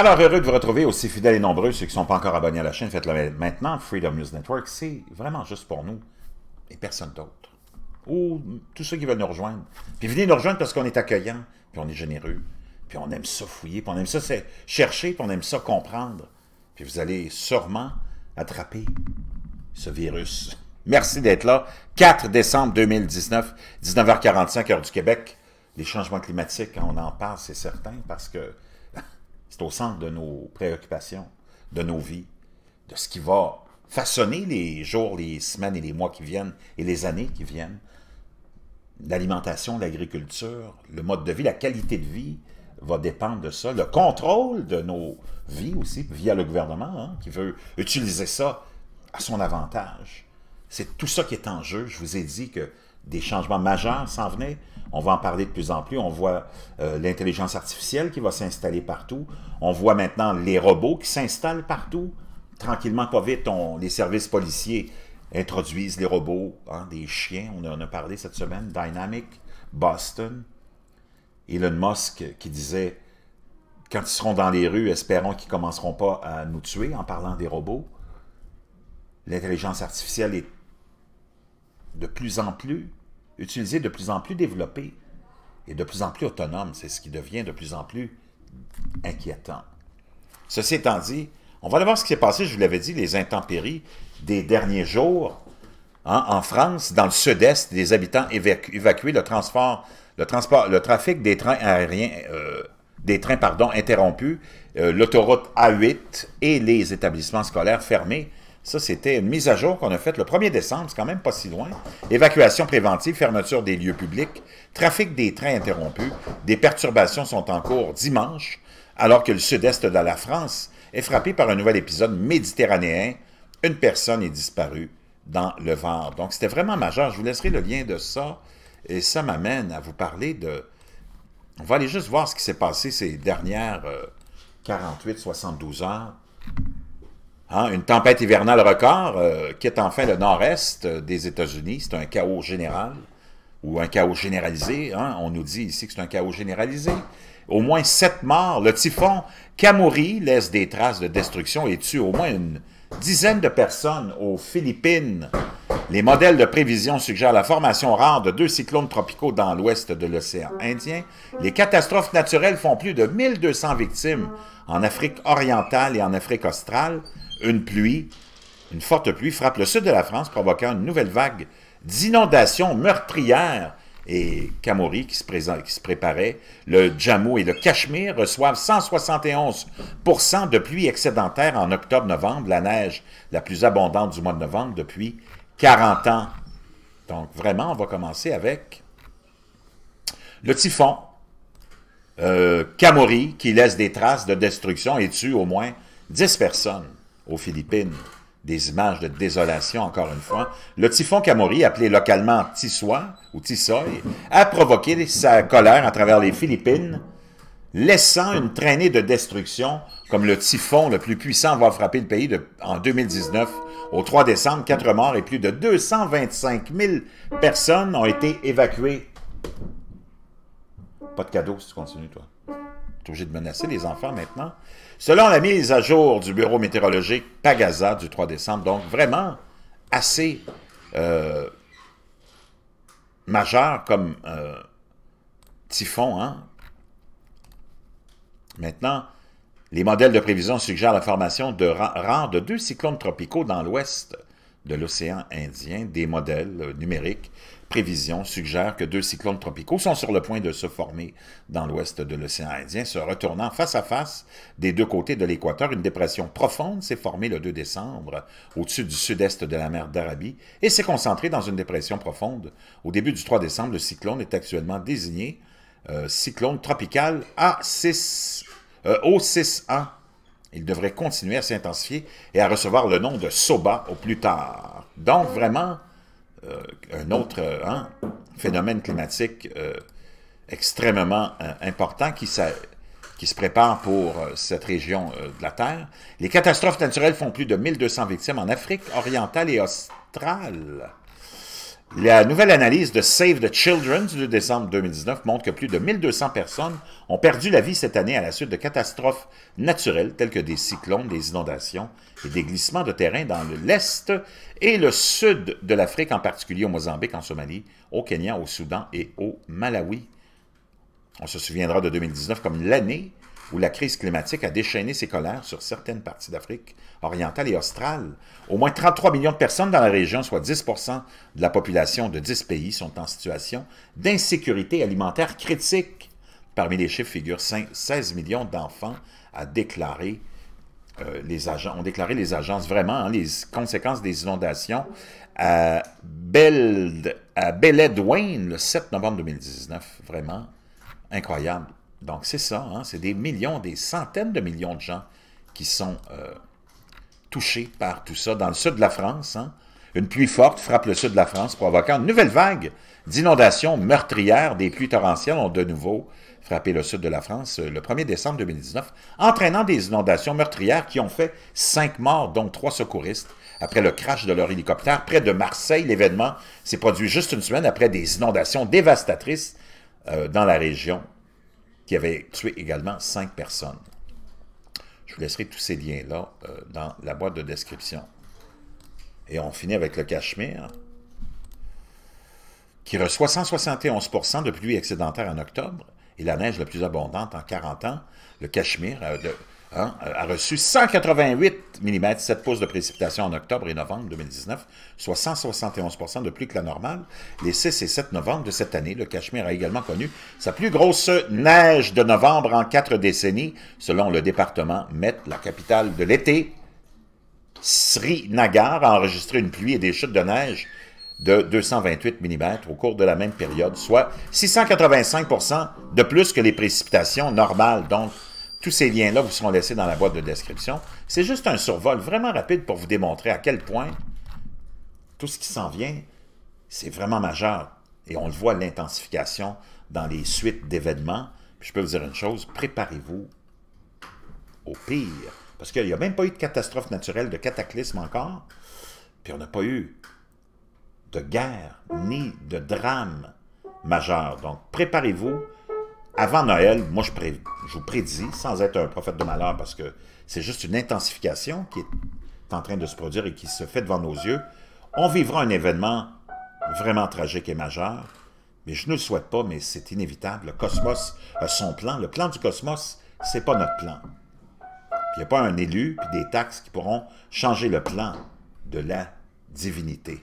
Alors, heureux de vous retrouver aussi fidèles et nombreux. Ceux qui ne sont pas encore abonnés à la chaîne, faites-le maintenant. Freedom News Network, c'est vraiment juste pour nous et personne d'autre. Ou tous ceux qui veulent nous rejoindre. Puis venez nous rejoindre parce qu'on est accueillant, puis on est généreux, puis on aime ça fouiller, puis on aime ça chercher, puis on aime ça comprendre. Puis vous allez sûrement attraper ce virus. Merci d'être là. 4 décembre 2019, 19h45, heure du Québec. Les changements climatiques, on en parle, c'est certain, parce que c'est au centre de nos préoccupations, de nos vies, de ce qui va façonner les jours, les semaines et les mois qui viennent et les années qui viennent. L'alimentation, l'agriculture, le mode de vie, la qualité de vie va dépendre de ça. Le contrôle de nos vies aussi, via le gouvernement, hein, qui veut utiliser ça à son avantage. C'est tout ça qui est en jeu. Je vous ai dit que des changements majeurs s'en venaient. On va en parler de plus en plus. On voit euh, l'intelligence artificielle qui va s'installer partout. On voit maintenant les robots qui s'installent partout. Tranquillement, pas vite, les services policiers introduisent les robots, hein, des chiens. On en a parlé cette semaine. Dynamic, Boston. Elon Musk qui disait quand ils seront dans les rues, espérons qu'ils ne commenceront pas à nous tuer en parlant des robots. L'intelligence artificielle est de plus en plus utilisé de plus en plus développé et de plus en plus autonome. C'est ce qui devient de plus en plus inquiétant. Ceci étant dit, on va aller voir ce qui s'est passé, je vous l'avais dit, les intempéries des derniers jours hein, en France, dans le sud-est, des habitants évacués, le transport, le trafic des trains aériens, euh, des trains, pardon, interrompus, euh, l'autoroute A8 et les établissements scolaires fermés ça, c'était une mise à jour qu'on a faite le 1er décembre, c'est quand même pas si loin. Évacuation préventive, fermeture des lieux publics, trafic des trains interrompu, des perturbations sont en cours dimanche, alors que le sud-est de la France est frappé par un nouvel épisode méditerranéen. Une personne est disparue dans le Var. Donc, c'était vraiment majeur. Je vous laisserai le lien de ça. Et ça m'amène à vous parler de... On va aller juste voir ce qui s'est passé ces dernières 48-72 euh, heures. Hein, une tempête hivernale record qui euh, quitte enfin le nord-est des États-Unis. C'est un chaos général ou un chaos généralisé. Hein. On nous dit ici que c'est un chaos généralisé. Au moins sept morts. Le typhon Kamori laisse des traces de destruction et tue au moins une dizaine de personnes aux Philippines. Les modèles de prévision suggèrent la formation rare de deux cyclones tropicaux dans l'ouest de l'océan Indien. Les catastrophes naturelles font plus de 1200 victimes en Afrique orientale et en Afrique australe. Une pluie, une forte pluie frappe le sud de la France, provoquant une nouvelle vague d'inondations meurtrières. Et Kamori, qui se, préparait, le Jammu et le Cachemire reçoivent 171 de pluie excédentaire en octobre-novembre, la neige la plus abondante du mois de novembre depuis 40 ans. Donc vraiment, on va commencer avec le typhon euh, qui laisse des traces de destruction et tue au moins 10 personnes aux Philippines. Des images de désolation, encore une fois. Le typhon Kamori, appelé localement Tissoy ou Tisoy, a provoqué sa colère à travers les Philippines, laissant une traînée de destruction, comme le typhon le plus puissant va frapper le pays en 2019. Au 3 décembre, 4 morts et plus de 225 000 personnes ont été évacuées. Pas de cadeau si tu continues, toi de menacer les enfants maintenant. Selon la mise à jour du bureau météorologique Pagaza du 3 décembre, donc vraiment assez euh, majeur comme euh, typhon. Hein. Maintenant, les modèles de prévision suggèrent la formation de rangs de deux cyclones tropicaux dans l'ouest de l'océan Indien, des modèles numériques prévisions suggèrent que deux cyclones tropicaux sont sur le point de se former dans l'ouest de l'océan Indien, se retournant face à face des deux côtés de l'équateur. Une dépression profonde s'est formée le 2 décembre au-dessus du sud-est de la mer d'Arabie et s'est concentrée dans une dépression profonde. Au début du 3 décembre, le cyclone est actuellement désigné euh, cyclone tropical A6, euh, O6A. Il devrait continuer à s'intensifier et à recevoir le nom de Soba au plus tard. Donc vraiment, euh, un autre euh, hein, phénomène climatique euh, extrêmement important qui, qui se prépare pour cette région de la Terre. Les catastrophes naturelles font plus de 1200 victimes en Afrique orientale et australe. La nouvelle analyse de Save the Children du 2 décembre 2019 montre que plus de 1200 personnes ont perdu la vie cette année à la suite de catastrophes naturelles telles que des cyclones, des inondations et des glissements de terrain dans l'est et le sud de l'Afrique, en particulier au Mozambique, en Somalie, au Kenya, au Soudan et au Malawi. On se souviendra de 2019 comme l'année où la crise climatique a déchaîné ses colères sur certaines parties d'Afrique orientale et australe. Au moins 33 millions de personnes dans la région, soit 10 de la population de 10 pays, sont en situation d'insécurité alimentaire critique. Parmi les chiffres figurent 16 millions d'enfants à déclarer euh, les agents, ont déclaré les agences vraiment hein, les conséquences des inondations à, Belle à le 7 novembre 2019. Vraiment incroyable. Donc c'est ça, hein. c'est des millions, des centaines de millions de gens qui sont euh, touchés par tout ça. Dans le sud de la France, hein. une pluie forte frappe le sud de la France, provoquant une nouvelle vague d'inondations meurtrières. Des pluies torrentielles ont de nouveau frappé le sud de la France euh, le 1er décembre 2019, entraînant des inondations meurtrières qui ont fait cinq morts, dont trois secouristes, après le crash de leur hélicoptère près de Marseille. L'événement s'est produit juste une semaine après des inondations dévastatrices euh, dans la région qui avait tué également cinq personnes. Je vous laisserai tous ces liens-là euh, dans la boîte de description. Et on finit avec le Cachemire, qui reçoit 171 de pluie excédentaire en octobre et la neige la plus abondante en 40 ans. Le Cachemire, a... Euh, Hein, a reçu 188 mm, 7 pouces de précipitation en octobre et novembre 2019, soit 171 de plus que la normale. Les 6 et 7 novembre de cette année, le Cachemire a également connu sa plus grosse neige de novembre en quatre décennies, selon le département Met, la capitale de l'été. Srinagar a enregistré une pluie et des chutes de neige de 228 mm au cours de la même période, soit 685 de plus que les précipitations normales. Donc, tous ces liens-là vous seront laissés dans la boîte de description. C'est juste un survol vraiment rapide pour vous démontrer à quel point tout ce qui s'en vient, c'est vraiment majeur. Et on le voit, l'intensification dans les suites d'événements. je peux vous dire une chose, préparez-vous au pire. Parce qu'il n'y a même pas eu de catastrophe naturelle, de cataclysme encore. Puis on n'a pas eu de guerre ni de drame majeur. Donc préparez-vous. Avant Noël, moi je, préviens je vous prédis, sans être un prophète de malheur, parce que c'est juste une intensification qui est en train de se produire et qui se fait devant nos yeux, on vivra un événement vraiment tragique et majeur, mais je ne le souhaite pas, mais c'est inévitable. Le cosmos a son plan. Le plan du cosmos, c'est pas notre plan. Il n'y a pas un élu puis des taxes qui pourront changer le plan de la divinité.